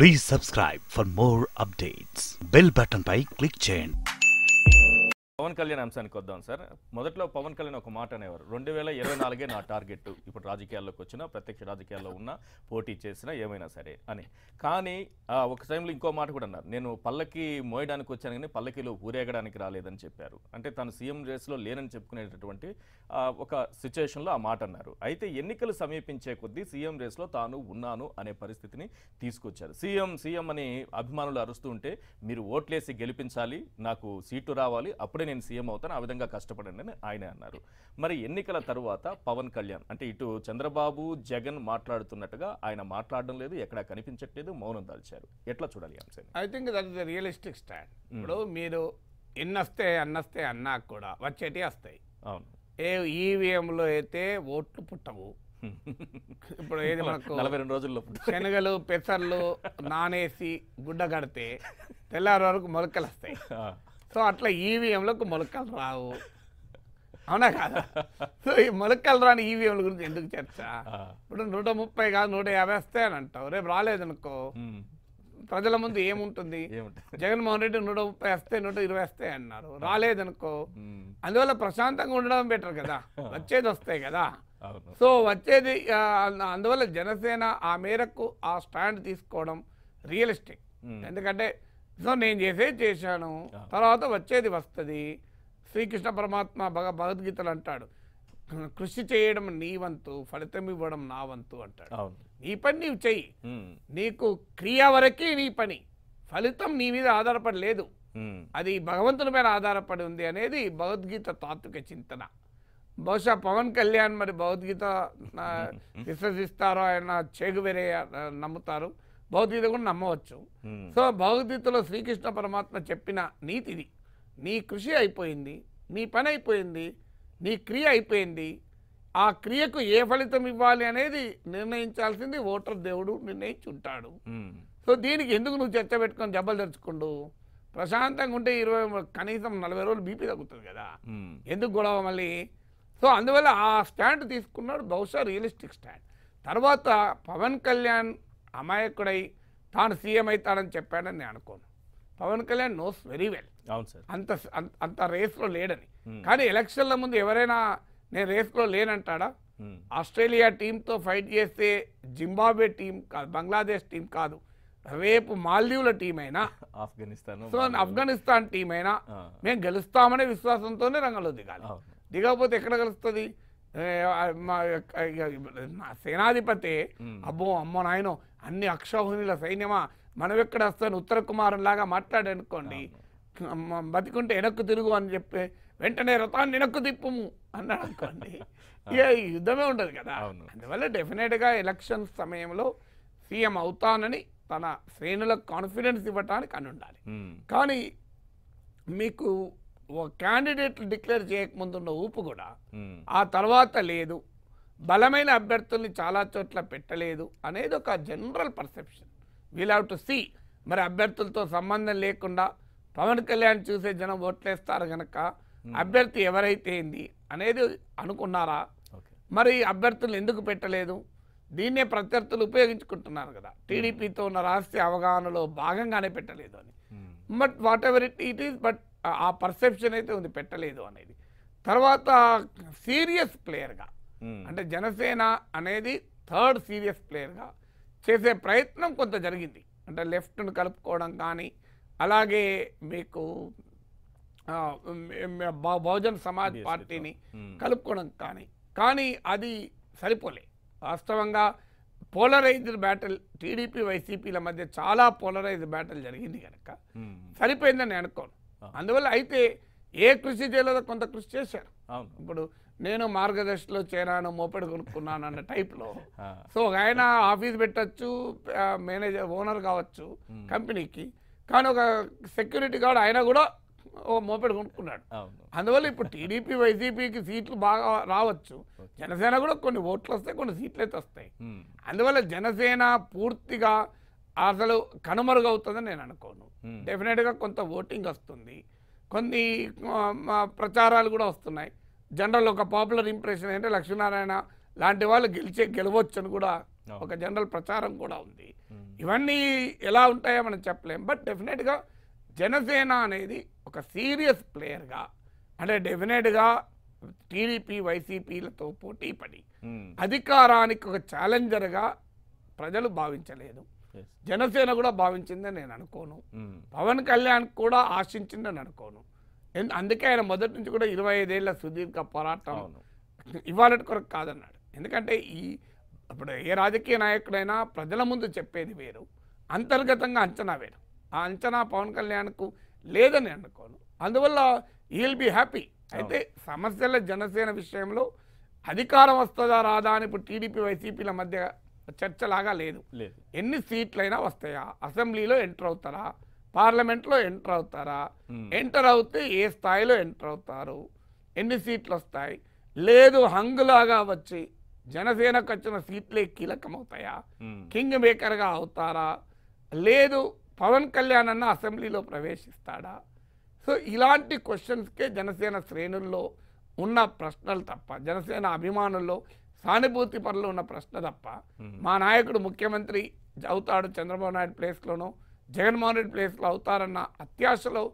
Please subscribe for more updates. Bell button by click chain. Pawan Kalyan అంశానికి వద్దాం sir మొదట్లో పవన్ కళ్యాణ్ ఒక మాట అనేవారు రెండు వేల ఇరవై నాలుగే నా టార్గెట్ ఇప్పుడు రాజకీయాల్లోకి వచ్చినా ప్రత్యక్ష రాజకీయాల్లో ఉన్నా పోటీ చేసినా ఏమైనా సరే అని కానీ ఒక టైంలో ఇంకో మాట కూడా అన్నారు నేను పల్లకి మోయడానికి వచ్చాను కానీ పల్లకిలో ఊరేగడానికి రాలేదని చెప్పారు అంటే తను సీఎం రేస్లో లేనని చెప్పుకునేటటువంటి ఒక సిచ్యువేషన్లో ఆ మాట అన్నారు అయితే ఎన్నికలు సమీపించే కొద్దీ సీఎం రేస్లో తాను ఉన్నాను అనే పరిస్థితిని తీసుకొచ్చారు సీఎం సీఎం అని అభిమానులు అరుస్తూ ఉంటే మీరు ఓట్లేసి గెలిపించాలి నాకు సీటు రావాలి అప్పుడే నేను సీఎం అవుతాను ఆ విధంగా కష్టపడండి అని ఆయన అన్నారు మరి ఎన్నికల తరువాత పవన్ కళ్యాణ్ అంటే ఇటు చంద్రబాబు జగన్ మాట్లాడుతున్నట్టుగా ఆయన మాట్లాడడం లేదు ఎక్కడా కనిపించట్లేదు మౌనం దాల్చారు ఎట్లా చూడాలి అంశం I think that is realistic stand ఇప్పుడు మీరు ఎన్నొస్తే అన్నస్తే అన్నా కూడా వచ్చేటి వస్తాయి అవును ఏ ఈవీఎంలో అయితే ఓట్లు పుట్టవు ఇప్పుడు ఏది మనకు నలభై రెండు రోజుల్లో శనగలు పెసర్లు నానేసి గుడ్డ కడితే తెల్లారి వరకు మొలకలు వస్తాయి సో అట్లా ఈవీఎంలకు e మొలకలు రావు అవునా కాదా సో ఈ మొలకలు రాని ఈవీఎంల e గురించి ఎందుకు చర్చ ఇప్పుడు నూట ముప్పై కాదు నూట యాభై వస్తే అని అంటావు రేపు రాలేదనుకో ప్రజల ముందు ఏముంటుంది జగన్మోహన్ రెడ్డి నూట ముప్పై వస్తే నూట ఇరవై వస్తాయి అన్నారు రాలేదనుకో అందువల్ల ప్రశాంతంగా ఉండడం బెటర్ కదా వచ్చేది వస్తాయి కదా సో వచ్చేది అందువల్ల జనసేన ఆ మేరకు ఆ స్టాండ్ తీసుకోవడం రియలిస్టిక్ ఎందుకంటే సో నేను చేసేది చేశాను తర్వాత వచ్చేది వస్తుంది శ్రీకృష్ణ పరమాత్మ భగ భగవద్గీతలు అంటాడు కృషి చేయడం నీ వంతు ఫలితం ఇవ్వడం నా వంతు అంటాడు నీ పని నీవు చెయ్యి నీకు క్రియ వరకే నీ పని ఫలితం నీ మీద ఆధారపడి లేదు అది భగవంతుని మీద ఆధారపడి ఉంది అనేది భగవద్గీత తాత్విక చింతన బహుశా పవన్ కళ్యాణ్ మరి భగవద్గీత విశ్వసిస్తారో ఆయన చేగువెరే నమ్ముతారు భగవద్గీత కూడా నమ్మవచ్చు సో భగవద్గీతలో శ్రీకృష్ణ పరమాత్మ చెప్పిన నీతిది నీ కృషి అయిపోయింది నీ పని అయిపోయింది నీ క్రియ అయిపోయింది ఆ క్రియకు ఏ ఫలితం ఇవ్వాలి అనేది నిర్ణయించాల్సింది ఓటర్ దేవుడు నిర్ణయించి ఉంటాడు సో దీనికి ఎందుకు నువ్వు చర్చ పెట్టుకొని దెబ్బలు తెరుచుకుండు ప్రశాంతంగా ఉంటే ఇరవై కనీసం నలభై రోజులు బీపీ తగ్గుతుంది కదా ఎందుకు గొడవ మళ్ళీ సో అందువల్ల ఆ స్టాండ్ తీసుకున్నాడు బహుశా రియలిస్టిక్ స్టాండ్ తర్వాత పవన్ కళ్యాణ్ అమాయకుడై తాను సీఎం అవుతాడని చెప్పాడని నేను అనుకోను Pawan Kalyan knows very well అంత అంత రేస్లో లేడని కానీ ఎలక్షన్ల ముందు ఎవరైనా నేను రేస్లో లేనంటాడా ఆస్ట్రేలియా టీంతో ఫైట్ చేస్తే జింబాబ్వే టీం కాదు బంగ్లాదేశ్ టీం కాదు రేపు మాల్దీవుల టీం అయినా ఆఫ్ఘనిస్తాన్ సో ఆఫ్ఘనిస్తాన్ టీం అయినా మేము గెలుస్తామనే విశ్వాసంతోనే రంగంలో దిగాలి దిగకపోతే ఎక్కడ గెలుస్తుంది సేనాధిపతి అబ్బో అమ్మో నాయనో అన్ని అక్షోహిణుల సైన్యమా మనం ఎక్కడ వస్తాను ఉత్తర కుమారుని లాగా మాట్లాడనుకోండి బతికుంటే వెనక్కు తిరుగు అని చెప్పి వెంటనే రథాన్ని వెనక్కు తిప్పుము అన్నాడు అనుకోండి ఇక యుద్ధమే ఉండదు కదా అందువల్ల డెఫినెట్గా ఎలక్షన్ సమయంలో సీఎం అవుతానని తన శ్రేణులకు కాన్ఫిడెన్స్ ఇవ్వటానికి అని ఉండాలి కానీ మీకు ఓ క్యాండిడేట్లు డిక్లేర్ చేయకముందు ఉన్న ఊపు కూడా ఆ తర్వాత లేదు బలమైన అభ్యర్థుల్ని చాలా చోట్ల పెట్టలేదు అనేది ఒక general perception we'll have to see మరి అభ్యర్థులతో సంబంధం లేకుండా పవన్ కళ్యాణ్ చూసే జనం ఓట్లేస్తారు కనుక అభ్యర్థి ఎవరైతే ఏంది అనేది అనుకున్నారా మరి అభ్యర్థులు ఎందుకు పెట్టలేదు దీన్నే ప్రత్యర్థులు ఉపయోగించుకుంటున్నారు కదా టీడీపీతో ఉన్న రహస్య అవగాహనలో భాగంగానే పెట్టలేదు అని but whatever it it is but ఆ పర్సెప్షన్ అయితే ఉంది పెట్టలేదు అనేది తర్వాత సీరియస్ ప్లేయర్గా అంటే జనసేన అనేది థర్డ్ సీరియస్ ప్లేయర్గా చేసే ప్రయత్నం కొంత జరిగింది అంటే లెఫ్ట్ను కలుపుకోవడం కానీ అలాగే మీకు బహుజన్ సమాజ్ పార్టీని కలుపుకోవడం కానీ కానీ అది సరిపోలే వాస్తవంగా పోలరైజ్డ్ బ్యాటిల్ టీడీపీ వైసీపీల మధ్య చాలా పోలరైజ్డ్ బ్యాటిల్ జరిగింది కనుక సరిపోయిందని అనుకోను అందువల్ల అయితే ఏ కృషి చేయలేదో కొంత కృషి చేశారు ఇప్పుడు నేను మార్గదర్శిలో చేరాను మోపెడు కొనుక్కున్నాను అన్న టైప్లో సో ఒక ఆయన ఆఫీస్ పెట్టచ్చు మేనేజర్ ఓనర్ కావచ్చు కంపెనీకి కానీ ఒక సెక్యూరిటీ గార్డ్ ఆయన కూడా ఓ మోపెడు కొనుక్కున్నాడు అందువల్ల ఇప్పుడు టీడీపీ వైసీపీకి సీట్లు బాగా రావచ్చు జనసేన కూడా కొన్ని ఓట్లు వస్తాయి కొన్ని సీట్లు అయితే వస్తాయి అందువల్ల జనసేన పూర్తిగా అసలు కనుమరుగవుతుందని నేను అనుకోను డెఫినెట్గా కొంత ఓటింగ్ వస్తుంది కొన్ని ప్రచారాలు కూడా వస్తున్నాయి జనరల్ ఒక పాపులర్ ఇంప్రెషన్ ఏంటంటే లక్ష్మీనారాయణ లాంటి వాళ్ళు గెలిచే గెలవచ్చని కూడా ఒక జనరల్ ప్రచారం కూడా ఉంది ఇవన్నీ ఎలా ఉంటాయో మనం చెప్పలేం బట్ డెఫినెట్గా జనసేన అనేది ఒక సీరియస్ ప్లేయర్గా అంటే డెఫినెట్గా టీడీపీ వైసీపీలతో పోటీ పడి అధికారానికి ఒక ఛాలెంజర్గా ప్రజలు భావించలేదు జనసేన కూడా భావించిందని నేను అనుకోను hmm. పవన్ కళ్యాణ్ కూడా ఆశించిందని అనుకోను అందుకే ఆయన మొదటి నుంచి కూడా ఇరవై ఐదేళ్ల సుదీర్ఘ పోరాటం ఇవాళ కొరకు కాదన్నాడు ఎందుకంటే ఈ ఇప్పుడు ఏ రాజకీయ నాయకుడైనా ప్రజల ముందు చెప్పేది వేరు అంతర్గతంగా అంచనా వేరు ఆ అంచనా పవన్ కళ్యాణ్కు లేదని అనుకోను అందువల్ల హీల్ బి హ్యాపీ అయితే సమస్యల జనసేన విషయంలో అధికారం వస్తుందా రాదా అని ఇప్పుడు టీడీపీ వైసీపీల మధ్య చర్చలాగా లేదు లేదు ఎన్ని అయినా వస్తాయా అసెంబ్లీలో ఎంటర్ అవుతారా పార్లమెంట్లో ఎంటర్ అవుతారా ఎంటర్ అవుతే ఏ స్థాయిలో ఎంటర్ అవుతారు ఎన్ని సీట్లు వస్తాయి లేదు హంగులాగా వచ్చి జనసేనకు వచ్చిన సీట్లే కీలకం అవుతాయా కింగ్ మేకర్గా అవుతారా లేదు పవన్ కళ్యాణ్ అన్న అసెంబ్లీలో ప్రవేశిస్తాడా సో ఇలాంటి క్వశ్చన్స్కే జనసేన శ్రేణుల్లో ఉన్న ప్రశ్నలు తప్ప జనసేన అభిమానుల్లో సానుభూతి పనులు ఉన్న ప్రశ్న తప్ప మా నాయకుడు ముఖ్యమంత్రి అవుతాడు చంద్రబాబు నాయుడు ప్లేస్లోనూ జగన్మోహన్ రెడ్డి ప్లేస్లో అవుతారన్న అత్యాశలో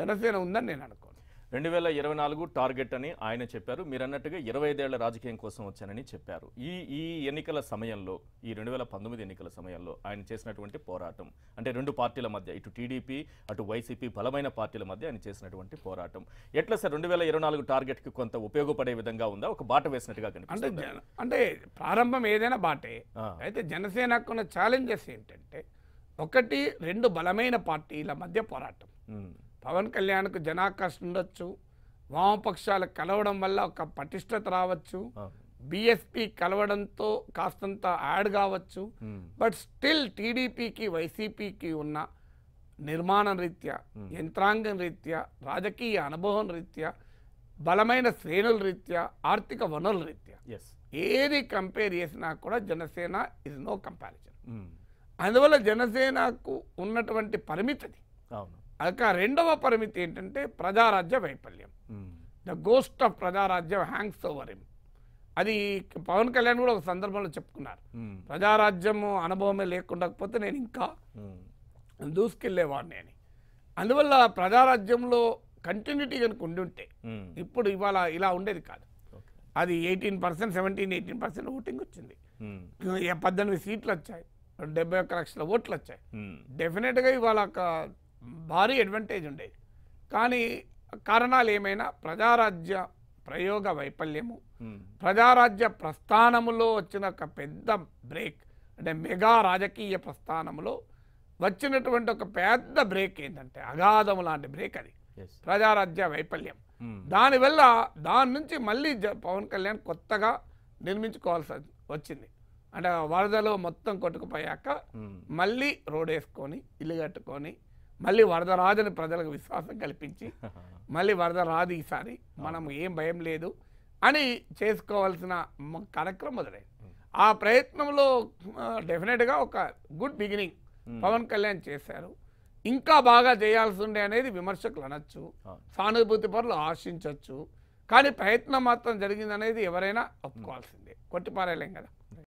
జనసేన ఉందని నేను అనుకుంటున్నాను రెండు వేల ఇరవై నాలుగు టార్గెట్ అని ఆయన చెప్పారు మీరు అన్నట్టుగా ఇరవై ఐదేళ్ల రాజకీయం కోసం వచ్చానని చెప్పారు ఈ ఈ ఎన్నికల సమయంలో ఈ రెండు వేల పంతొమ్మిది ఎన్నికల సమయంలో ఆయన చేసినటువంటి పోరాటం అంటే రెండు పార్టీల మధ్య ఇటు టీడీపీ అటు వైసీపీ బలమైన పార్టీల మధ్య ఆయన చేసినటువంటి పోరాటం ఎట్లా సార్ రెండు వేల ఇరవై నాలుగు టార్గెట్కి కొంత ఉపయోగపడే విధంగా ఉందా ఒక బాట వేసినట్టుగా కనిపిస్తుంది అంటే అంటే ప్రారంభం ఏదైనా బాటే అయితే జనసేనకున్న ఛాలెంజెస్ ఏంటంటే ఒకటి రెండు బలమైన పార్టీల మధ్య పోరాటం పవన్ కళ్యాణ్కు జనాకర్షణ ఉండొచ్చు వామపక్షాలు కలవడం వల్ల ఒక పటిష్టత రావచ్చు బీఎస్పీ కలవడంతో కాస్తంత యాడ్ కావచ్చు బట్ స్టిల్ టీడీపీకి వైసీపీకి ఉన్న నిర్మాణం రీత్యా యంత్రాంగం రీత్యా రాజకీయ అనుభవం రీత్యా బలమైన శ్రేణుల రీత్యా ఆర్థిక వనరుల రీత్యా ఏది కంపేర్ చేసినా కూడా జనసేన ఇస్ నో కంపారిజన్ అందువల్ల జనసేనకు ఉన్నటువంటి పరిమితది అవును అక రెండవ పరిమితి ఏంటంటే ప్రజారాజ్య వైఫల్యం the ghost of Praja Rajyam hangs over him అది పవన్ కళ్యాణ్ కూడా ఒక సందర్భంలో చెప్పుకున్నారు ప్రజారాజ్యము అనుభవమే లేకుండా పోతే నేను ఇంకా దూసుకెళ్ళేవాడిని అని అందువల్ల ప్రజారాజ్యంలో కంటిన్యూటీ కనుక ఉండి ఉంటే ఇప్పుడు ఇవాళ ఇలా ఉండేది కాదు అది eighteen percent seventeen eighteen percent voting వచ్చింది పద్దెనిమిది సీట్లు వచ్చాయి డెబ్బై ఒక్క లక్షల ఓట్లు వచ్చాయి డెఫినెట్గా ఇవాళ భారీ అడ్వాంటేజ్ ఉండేది కానీ కారణాలు ఏమైనా ప్రజారాజ్య ప్రయోగ వైఫల్యము ప్రజారాజ్య ప్రస్థానములో వచ్చిన ఒక పెద్ద బ్రేక్ అంటే మెగా రాజకీయ ప్రస్థానంలో వచ్చినటువంటి ఒక పెద్ద బ్రేక్ ఏంటంటే అగాధము లాంటి బ్రేక్ అది ప్రజారాజ్య వైఫల్యం దానివల్ల దాని నుంచి మళ్ళీ పవన్ కళ్యాణ్ కొత్తగా నిర్మించుకోవాల్సి వచ్చింది అంటే వరదలో మొత్తం కొట్టుకుపోయాక మళ్ళీ రోడ్ వేసుకొని ఇల్లు కట్టుకొని మళ్ళీ వరద రాదని ప్రజలకు విశ్వాసం కల్పించి మళ్ళీ వరద రాదు ఈసారి మనం ఏం భయం లేదు అని చేసుకోవాల్సిన కార్యక్రమం మొదలైంది ఆ ప్రయత్నంలో డెఫినెట్గా ఒక గుడ్ బిగినింగ్ పవన్ కళ్యాణ్ చేశారు ఇంకా బాగా చేయాల్సి ఉండే అనేది విమర్శకులు అనొచ్చు సానుభూతి పనులు ఆశించవచ్చు కానీ ప్రయత్నం మాత్రం జరిగిందనేది ఎవరైనా ఒప్పుకోవాల్సిందే కొట్టిపారేయలేం కదా